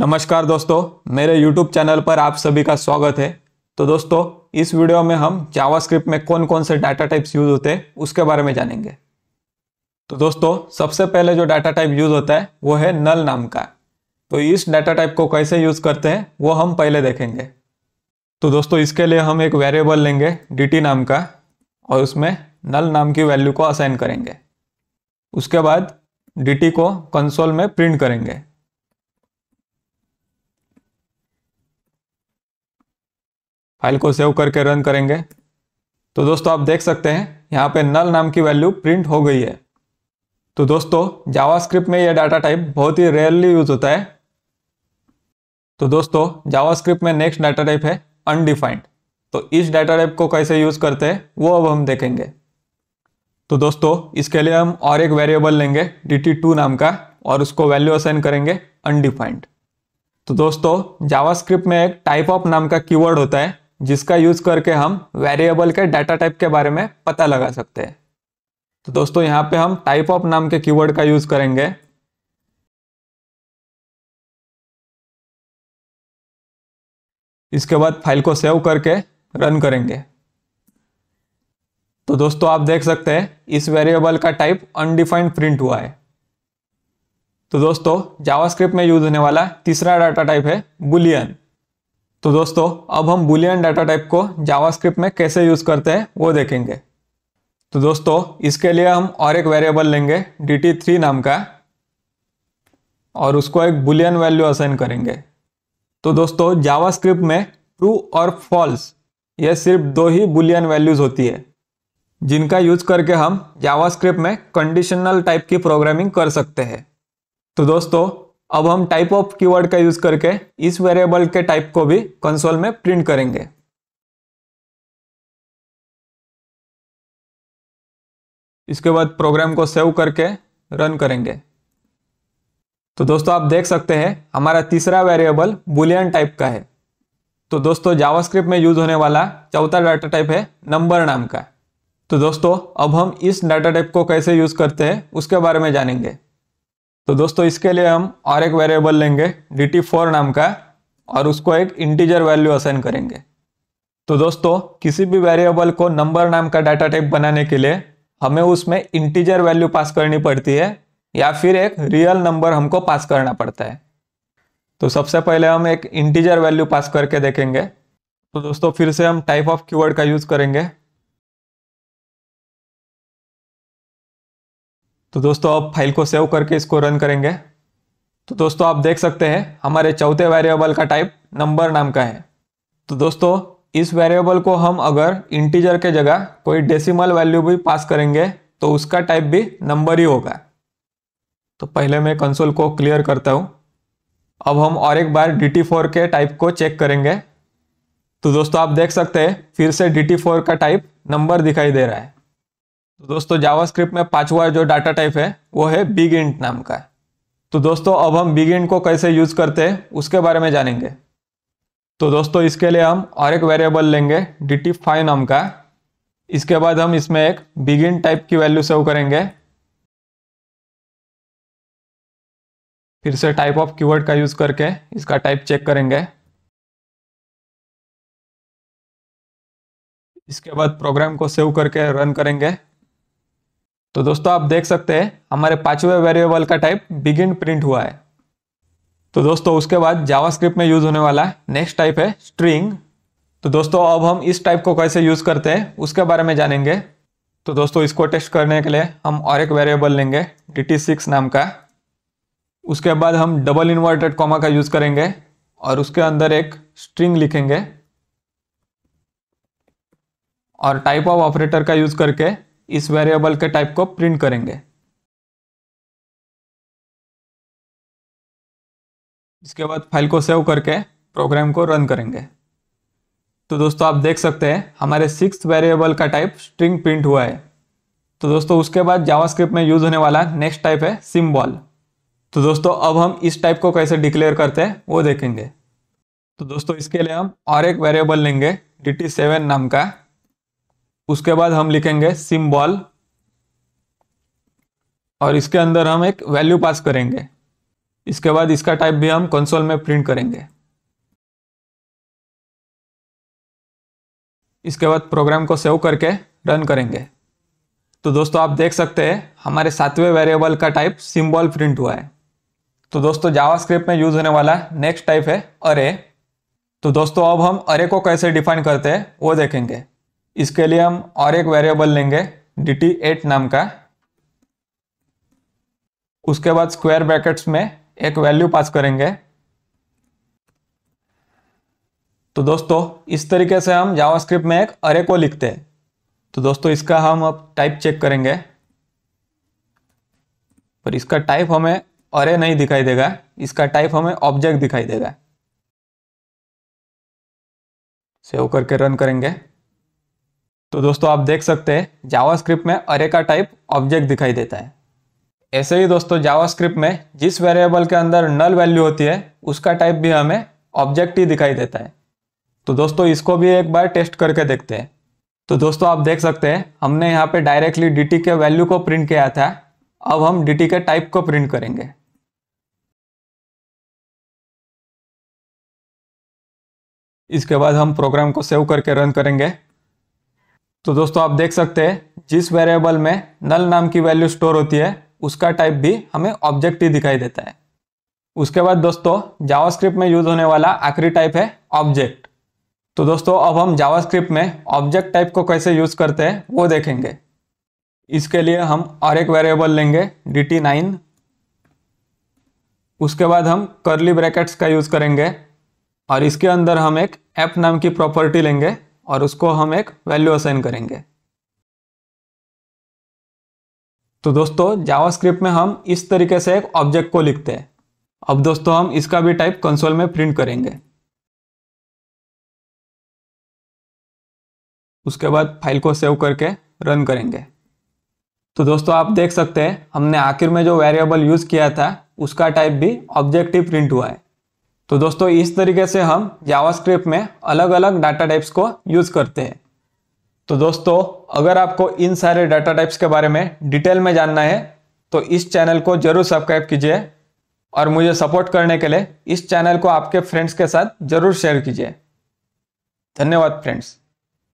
नमस्कार दोस्तों मेरे YouTube चैनल पर आप सभी का स्वागत है तो दोस्तों इस वीडियो में हम जावास्क्रिप्ट में कौन कौन से डाटा टाइप्स यूज होते हैं उसके बारे में जानेंगे तो दोस्तों सबसे पहले जो डाटा टाइप यूज होता है वो है नल नाम का तो इस डाटा टाइप को कैसे यूज करते हैं वो हम पहले देखेंगे तो दोस्तों इसके लिए हम एक वेरिएबल लेंगे डी नाम का और उसमें नल नाम की वैल्यू को असाइन करेंगे उसके बाद डी को कंसोल में प्रिंट करेंगे फाइल को सेव करके रन करेंगे तो दोस्तों आप देख सकते हैं यहाँ पे नल नाम की वैल्यू प्रिंट हो गई है तो दोस्तों जावास्क्रिप्ट में यह डाटा टाइप बहुत ही रेयरली यूज होता है तो दोस्तों जावास्क्रिप्ट में नेक्स्ट डाटा टाइप है अनडिफाइंड तो इस डाटा टाइप को कैसे यूज करते हैं वो अब हम देखेंगे तो दोस्तों इसके लिए हम और एक वेरिएबल लेंगे डी नाम का और उसको वैल्यू असाइन करेंगे अनडिफाइंड तो दोस्तों जावास्क्रिप्ट में एक टाइप ऑफ नाम का कीवर्ड होता है जिसका यूज करके हम वेरिएबल के डाटा टाइप के बारे में पता लगा सकते हैं तो दोस्तों यहाँ पे हम टाइप ऑफ नाम के कीवर्ड का यूज करेंगे इसके बाद फाइल को सेव करके रन करेंगे तो दोस्तों आप देख सकते हैं इस वेरिएबल का टाइप अनडिफाइंड प्रिंट हुआ है तो दोस्तों जावास्क्रिप्ट में यूज होने वाला तीसरा डाटा टाइप है बुलियन तो दोस्तों अब हम बुलियन डाटा टाइप को जावास्क्रिप्ट में कैसे यूज़ करते हैं वो देखेंगे तो दोस्तों इसके लिए हम और एक वेरिएबल लेंगे डी थ्री नाम का और उसको एक बुलियन वैल्यू असाइन करेंगे तो दोस्तों जावास्क्रिप्ट में ट्रू और फॉल्स ये सिर्फ दो ही बुलियन वैल्यूज़ होती है जिनका यूज करके हम जावास्क्रिप्ट में कंडीशनल टाइप की प्रोग्रामिंग कर सकते हैं तो दोस्तों अब हम टाइप ऑफ कीवर्ड का यूज करके इस वेरिएबल के टाइप को भी कंसोल में प्रिंट करेंगे इसके बाद प्रोग्राम को सेव करके रन करेंगे तो दोस्तों आप देख सकते हैं हमारा तीसरा वेरिएबल बुलियन टाइप का है तो दोस्तों जावास्क्रिप्ट में यूज होने वाला चौथा डाटा टाइप है नंबर नाम का तो दोस्तों अब हम इस डाटा टाइप को कैसे यूज करते हैं उसके बारे में जानेंगे तो दोस्तों इसके लिए हम और एक वेरिएबल लेंगे डी टी फोर नाम का और उसको एक इंटीजर वैल्यू असाइन करेंगे तो दोस्तों किसी भी वेरिएबल को नंबर नाम का डाटा टाइप बनाने के लिए हमें उसमें इंटीजर वैल्यू पास करनी पड़ती है या फिर एक रियल नंबर हमको पास करना पड़ता है तो सबसे पहले हम एक इंटीजर वैल्यू पास करके देखेंगे तो दोस्तों फिर से हम टाइप ऑफ कीवर्ड का यूज़ करेंगे तो दोस्तों अब फाइल को सेव करके इसको रन करेंगे तो दोस्तों आप देख सकते हैं हमारे चौथे वेरिएबल का टाइप नंबर नाम का है तो दोस्तों इस वेरिएबल को हम अगर इंटीजर के जगह कोई डेसिमल वैल्यू भी पास करेंगे तो उसका टाइप भी नंबर ही होगा तो पहले मैं कंसोल को क्लियर करता हूँ अब हम और एक बार डी टी फोर के टाइप को चेक करेंगे तो दोस्तों आप देख सकते हैं फिर से डी टी फोर का टाइप नंबर दिखाई दे रहा है तो दोस्तों जावास्क्रिप्ट में पांचवा जो डाटा टाइप है वो है बिग इंट नाम का तो दोस्तों अब हम बिग इंट को कैसे यूज करते हैं उसके बारे में जानेंगे तो दोस्तों इसके लिए हम और एक वेरिएबल लेंगे डी टी फाइव नाम का इसके बाद हम इसमें एक बिग इंट टाइप की वैल्यू सेव करेंगे फिर से टाइप ऑफ कीवर्ड का यूज करके इसका टाइप चेक करेंगे इसके बाद प्रोग्राम को सेव करके रन करेंगे तो दोस्तों आप देख सकते हैं हमारे पांचवें वेरिएबल का टाइप बिगिन प्रिंट हुआ है तो दोस्तों उसके बाद जावास्क्रिप्ट में यूज होने वाला नेक्स्ट टाइप है स्ट्रिंग तो दोस्तों अब हम इस टाइप को कैसे यूज करते हैं उसके बारे में जानेंगे तो दोस्तों इसको टेस्ट करने के लिए हम और एक वेरिएबल लेंगे डी नाम का उसके बाद हम डबल इन्वर्टेड कॉमा का यूज करेंगे और उसके अंदर एक स्ट्रिंग लिखेंगे और टाइप ऑफ ऑपरेटर का यूज करके इस वेरिएबल के टाइप को प्रिंट करेंगे इसके बाद फाइल को सेव करके प्रोग्राम को रन करेंगे तो दोस्तों आप देख सकते हैं हमारे सिक्स वेरिएबल का टाइप स्ट्रिंग प्रिंट हुआ है तो दोस्तों उसके बाद जावास्क्रिप्ट में यूज होने वाला नेक्स्ट टाइप है सिम्बॉल तो दोस्तों अब हम इस टाइप को कैसे डिक्लेयर करते हैं वो देखेंगे तो दोस्तों इसके लिए हम और एक वेरिएबल लेंगे डी टी सेवन नाम का उसके बाद हम लिखेंगे सिम्बॉल और इसके अंदर हम एक वैल्यू पास करेंगे इसके बाद इसका टाइप भी हम कंसोल में प्रिंट करेंगे इसके बाद प्रोग्राम को सेव करके रन करेंगे तो दोस्तों आप देख सकते हैं हमारे सातवें वेरिएबल का टाइप सिम्बॉल प्रिंट हुआ है तो दोस्तों जावास्क्रिप्ट में यूज होने वाला नेक्स्ट टाइप है अरे तो दोस्तों अब हम अरे को कैसे डिफाइन करते हैं वो देखेंगे इसके लिए हम और एक वेरिएबल लेंगे डी टी एट नाम का उसके बाद स्क्वायर ब्रैकेट्स में एक वैल्यू पास करेंगे तो दोस्तों इस तरीके से हम जावास्क्रिप्ट में एक अरे को लिखते हैं तो दोस्तों इसका हम अब टाइप चेक करेंगे पर इसका टाइप हमें अरे नहीं दिखाई देगा इसका टाइप हमें ऑब्जेक्ट दिखाई देगा सेव करके रन करेंगे तो दोस्तों आप देख सकते हैं जावास्क्रिप्ट में अरे का टाइप ऑब्जेक्ट दिखाई देता है ऐसे ही दोस्तों जावास्क्रिप्ट में जिस वेरिएबल के अंदर नल वैल्यू होती है उसका टाइप भी हमें ऑब्जेक्ट ही दिखाई देता है तो दोस्तों इसको भी एक बार टेस्ट करके देखते हैं तो दोस्तों आप देख सकते हैं हमने यहाँ पे डायरेक्टली डी के वैल्यू को प्रिंट किया था अब हम डी के टाइप को प्रिंट करेंगे इसके बाद हम प्रोग्राम को सेव करके रन करेंगे तो दोस्तों आप देख सकते हैं जिस वेरिएबल में नल नाम की वैल्यू स्टोर होती है उसका टाइप भी हमें ऑब्जेक्ट ही दिखाई देता है उसके बाद दोस्तों जावास्क्रिप्ट में यूज होने वाला आखिरी टाइप है ऑब्जेक्ट तो दोस्तों अब हम जावास्क्रिप्ट में ऑब्जेक्ट टाइप को कैसे यूज करते हैं वो देखेंगे इसके लिए हम और एक वेरिएबल लेंगे डी टी नाइन उसके बाद हम करली ब्रैकेट्स का यूज करेंगे और इसके अंदर हम एक एप नाम की प्रॉपर्टी लेंगे और उसको हम एक वैल्यू असाइन करेंगे तो दोस्तों जावास्क्रिप्ट में हम इस तरीके से एक ऑब्जेक्ट को लिखते हैं अब दोस्तों हम इसका भी टाइप कंसोल में प्रिंट करेंगे उसके बाद फाइल को सेव करके रन करेंगे तो दोस्तों आप देख सकते हैं हमने आखिर में जो वेरिएबल यूज़ किया था उसका टाइप भी ऑब्जेक्ट ही प्रिंट हुआ है तो दोस्तों इस तरीके से हम जावास्क्रिप्ट में अलग अलग डाटा टाइप्स को यूज़ करते हैं तो दोस्तों अगर आपको इन सारे डाटा टाइप्स के बारे में डिटेल में जानना है तो इस चैनल को जरूर सब्सक्राइब कीजिए और मुझे सपोर्ट करने के लिए इस चैनल को आपके फ्रेंड्स के साथ जरूर शेयर कीजिए धन्यवाद फ्रेंड्स